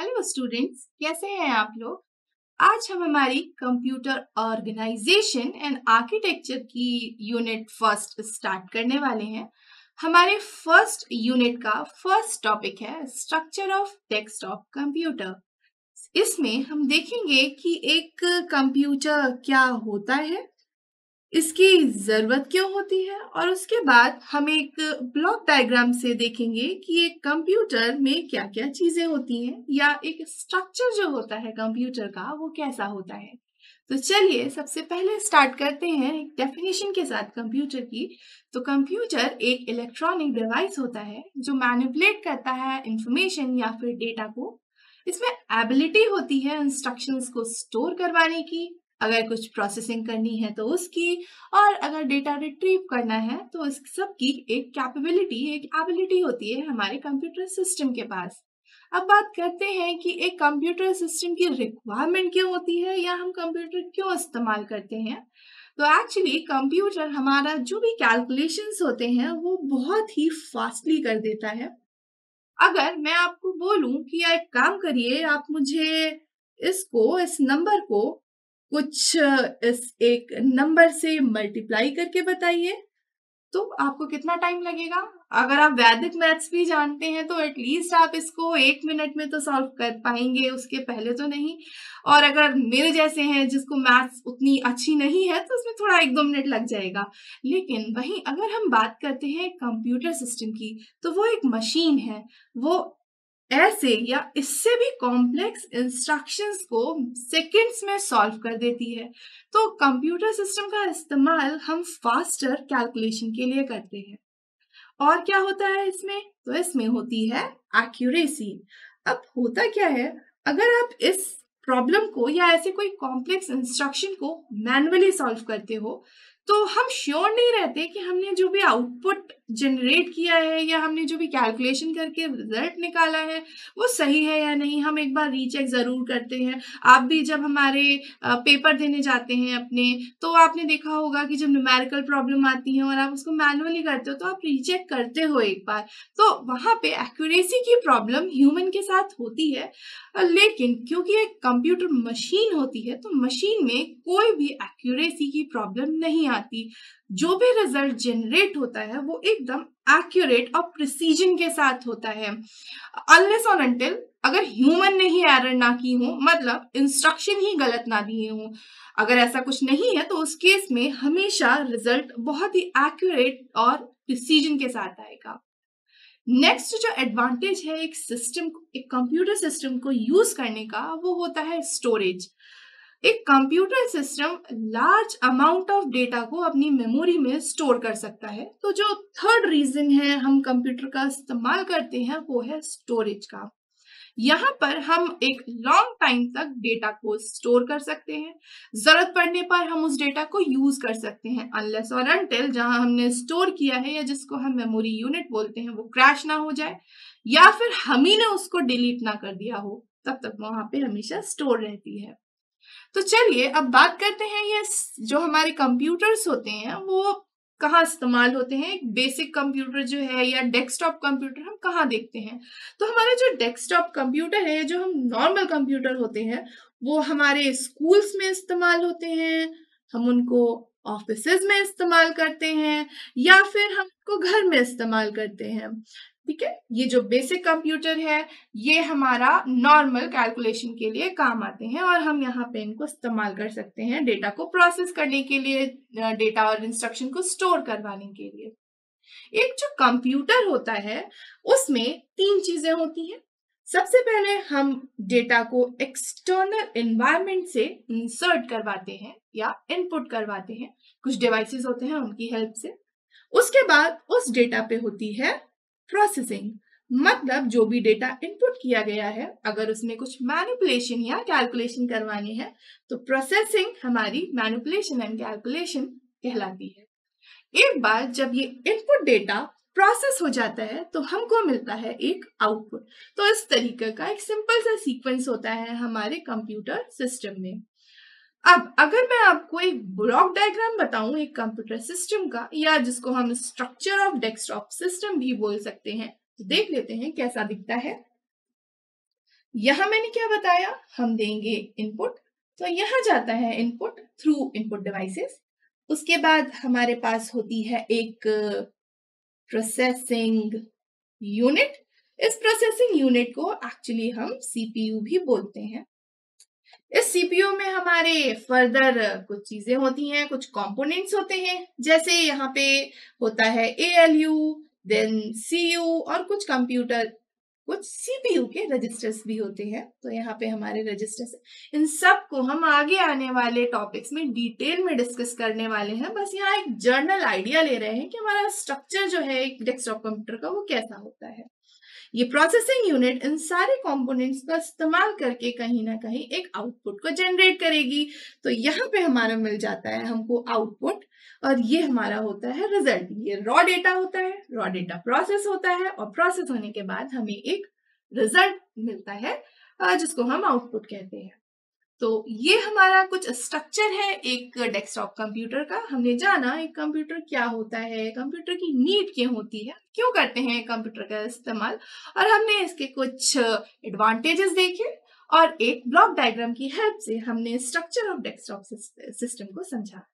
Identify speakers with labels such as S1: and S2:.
S1: hello students कैसे हैं आप लोग आज हम हमारी कंप्यूटर ऑर्गेनाइजेशन एंड आर्किटेक्चर की यूनिट फर्स्ट स्टार्ट करने वाले हैं हमारे फर्स्ट यूनिट का फर्स्ट टॉपिक है स्ट्रक्चर ऑफ डेस्कटॉप कंप्यूटर इसमें हम देखेंगे कि एक कंप्यूटर क्या होता है इसकी ज़रूरत क्यों होती है और उसके बाद हम एक ब्लॉक डायग्राम से देखेंगे कि एक कंप्यूटर में क्या क्या चीज़ें होती हैं या एक स्ट्रक्चर जो होता है कंप्यूटर का वो कैसा होता है तो चलिए सबसे पहले स्टार्ट करते हैं एक डेफिनेशन के साथ कंप्यूटर की तो कंप्यूटर एक इलेक्ट्रॉनिक डिवाइस होता है जो मैनिपुलेट करता है इंफॉर्मेशन या फिर डेटा को इसमें एबिलिटी होती है इंस्ट्रक्शंस को स्टोर करवाने की अगर कुछ प्रोसेसिंग करनी है तो उसकी और अगर डेटा रिट्रीव करना है तो इस सब की एक कैपेबिलिटी एक एबिलिटी होती है हमारे कंप्यूटर सिस्टम के पास अब बात करते हैं कि एक कंप्यूटर सिस्टम की रिक्वायरमेंट क्यों होती है या हम कंप्यूटर क्यों इस्तेमाल करते हैं तो एक्चुअली कंप्यूटर हमारा जो भी कैलकुलेशंस होते हैं वो बहुत ही फास्टली कर देता है अगर मैं आपको बोलूं कि एक काम करिए आप मुझे इसको इस नंबर को कुछ इस एक नंबर से मल्टीप्लाई करके बताइए तो आपको कितना टाइम लगेगा अगर आप वैदिक मैथ्स भी जानते हैं तो एटलीस्ट आप इसको एक मिनट में तो सॉल्व कर पाएंगे उसके पहले तो नहीं और अगर मेरे जैसे हैं जिसको मैथ्स उतनी अच्छी नहीं है तो उसमें थोड़ा एक दो मिनट लग जाएगा लेकिन वहीं अगर हम बात करते हैं कंप्यूटर सिस्टम की तो वो एक मशीन है वो ऐसे या इससे भी कॉम्प्लेक्स इंस्ट्रक्शंस को सेकंड्स में सॉल्व कर देती है तो कंप्यूटर सिस्टम का इस्तेमाल हम फास्टर कैलकुलेशन के लिए करते हैं और क्या होता है इसमें तो इसमें होती है एक्यूरेसी अब होता क्या है अगर आप इस प्रॉब्लम को या ऐसे कोई कॉम्प्लेक्स इंस्ट्रक्शन को मैनुअली सॉल्व करते हो तो हम श्योर नहीं रहते कि हमने जो भी आउटपुट जनरेट किया है या हमने जो भी कैलकुलेशन करके रिजल्ट निकाला है वो सही है या नहीं हम एक बार रीचेक ज़रूर करते हैं आप भी जब हमारे पेपर देने जाते हैं अपने तो आपने देखा होगा कि जब न्यूमेरिकल प्रॉब्लम आती है और आप उसको मैनुअली करते हो तो आप रीचेक करते हो एक बार तो वहाँ पर एक्यूरेसी की प्रॉब्लम ह्यूमन के साथ होती है लेकिन क्योंकि एक कंप्यूटर मशीन होती है तो मशीन में कोई भी एक्यूरेसी की प्रॉब्लम नहीं आती आती जो भी रिजल्ट जनरेट होता है वो एकदम एक्यूरेट और प्रिसीजन के साथ होता है अनलेस और अंटिल अगर ह्यूमन ने ही एरर ना की हो मतलब इंस्ट्रक्शन ही गलत ना दिए हो अगर ऐसा कुछ नहीं है तो उस केस में हमेशा रिजल्ट बहुत ही एक्यूरेट और प्रिसीजन के साथ आएगा नेक्स्ट जो एडवांटेज है एक सिस्टम एक कंप्यूटर सिस्टम को यूज करने का वो होता है स्टोरेज एक computer system large amount of data को अपनी मेमोरी में स्टोर कर सकता है तो जो थर्ड रीजन है हम कंप्यूटर का इस्तेमाल करते हैं वो है स्टोरेज का यहाँ पर हम एक लॉन्ग टाइम तक डेटा को स्टोर कर सकते हैं जरूरत पड़ने पर हम उस डेटा को यूज कर सकते हैं अनलेस और अनटिल जहां हमने स्टोर किया है या जिसको हम मेमोरी यूनिट बोलते हैं वो क्रैश ना हो जाए या फिर हम ही ने उसको डिलीट ना कर दिया हो तब तक वहां पे हमेशा स्टोर रहती है तो चलिए अब बात करते हैं ये जो हमारे कंप्यूटर्स होते हैं वो कहाँ इस्तेमाल होते हैं एक बेसिक कंप्यूटर जो है या डेस्कटॉप कंप्यूटर हम कहाँ देखते हैं तो हमारे जो डेस्कटॉप कंप्यूटर है जो हम नॉर्मल कंप्यूटर होते हैं वो हमारे स्कूल्स में इस्तेमाल होते हैं हम उनको ऑफिस में इस्तेमाल करते हैं या फिर हम उनको घर में इस्तेमाल करते हैं ठीक है ये जो बेसिक कंप्यूटर है ये हमारा नॉर्मल कैलकुलेशन के लिए काम आते हैं और हम यहाँ पे इनको इस्तेमाल कर सकते हैं डेटा को प्रोसेस करने के लिए डेटा और इंस्ट्रक्शन को स्टोर करवाने के लिए एक जो कंप्यूटर होता है उसमें तीन चीजें होती हैं सबसे पहले हम डेटा को एक्सटर्नल एनवायरमेंट से इंसर्ट करवाते हैं या इनपुट करवाते हैं कुछ डिवाइसेस होते हैं उनकी हेल्प से उसके बाद उस डेटा पे होती है प्रोसेसिंग मतलब जो भी डेटा इनपुट किया गया है अगर उसमें कुछ मैनिपुलेशन या कैलकुलेशन करवानी है तो प्रोसेसिंग हमारी मैनिपुलेशन एंड कैलकुलेशन कहलाती है एक बार जब ये इनपुट डेटा प्रोसेस हो जाता है तो हमको मिलता है एक आउटपुट तो इस तरीके का एक सिंपल सा सीक्वेंस होता है हमारे कंप्यूटर सिस्टम में अब अगर मैं आपको एक ब्लॉक डायग्राम बताऊं एक कंप्यूटर सिस्टम का या जिसको हम स्ट्रक्चर ऑफ डेस्कटॉप सिस्टम भी बोल सकते हैं तो देख लेते हैं कैसा दिखता है यहां मैंने क्या बताया हम देंगे इनपुट तो यहां जाता है इनपुट थ्रू इनपुट डिवाइसेस उसके बाद हमारे पास होती है एक प्रोसेसिंग यूनिट इस प्रोसेसिंग यूनिट को एक्चुअली हम सीपीयू भी बोलते हैं इस सीपीयू में हमारे फर्दर कुछ चीजें होती हैं कुछ कंपोनेंट्स होते हैं जैसे यहाँ पे होता है A L U then C U और कुछ कंप्यूटर कुछ सीपीयू के रजिस्टर्स भी होते हैं तो यहाँ पे हमारे रजिस्टर्स इन सब को हम आगे आने वाले टॉपिक्स में डिटेल में डिस्कस करने वाले हैं बस यहाँ एक जर्नल आइडिया ले रहे हैं कि हमारा स्ट्रक्चर जो है एक डेस्कटॉप कंप्यूटर का वो कैसा होता है ये प्रोसेसिंग यूनिट इन सारे कंपोनेंट्स का इस्तेमाल करके कहीं ना कहीं एक आउटपुट को जनरेट करेगी तो यहाँ पे हमारा मिल जाता है हमको आउटपुट और ये हमारा होता है रिजल्ट ये रॉ डेटा होता है रॉ डेटा प्रोसेस होता है और प्रोसेस होने के बाद हमें एक रिजल्ट मिलता है जिसको हम आउटपुट कहते हैं तो ये हमारा कुछ स्ट्रक्चर है एक डेस्कटॉप कंप्यूटर का हमने जाना एक कंप्यूटर क्या होता है कंप्यूटर की नीड क्यों होती है क्यों करते हैं कंप्यूटर का इस्तेमाल और हमने इसके कुछ एडवांटेजेस देखे और एक ब्लॉक डायग्राम की हेल्प से हमने स्ट्रक्चर ऑफ डेस्कटॉप सिस्टम को समझा